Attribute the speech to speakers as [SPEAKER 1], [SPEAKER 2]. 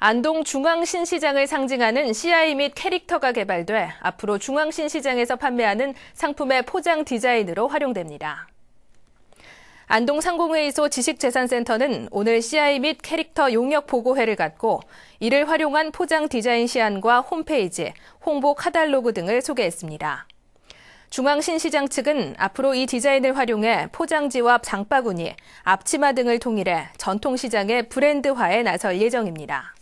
[SPEAKER 1] 안동 중앙신시장을 상징하는 CI 및 캐릭터가 개발돼 앞으로 중앙신시장에서 판매하는 상품의 포장 디자인으로 활용됩니다. 안동 상공회의소 지식재산센터는 오늘 CI 및 캐릭터 용역 보고회를 갖고 이를 활용한 포장 디자인 시안과 홈페이지, 홍보 카달로그 등을 소개했습니다. 중앙신시장 측은 앞으로 이 디자인을 활용해 포장지와 장바구니, 앞치마 등을 통일해 전통시장의 브랜드화에 나설 예정입니다.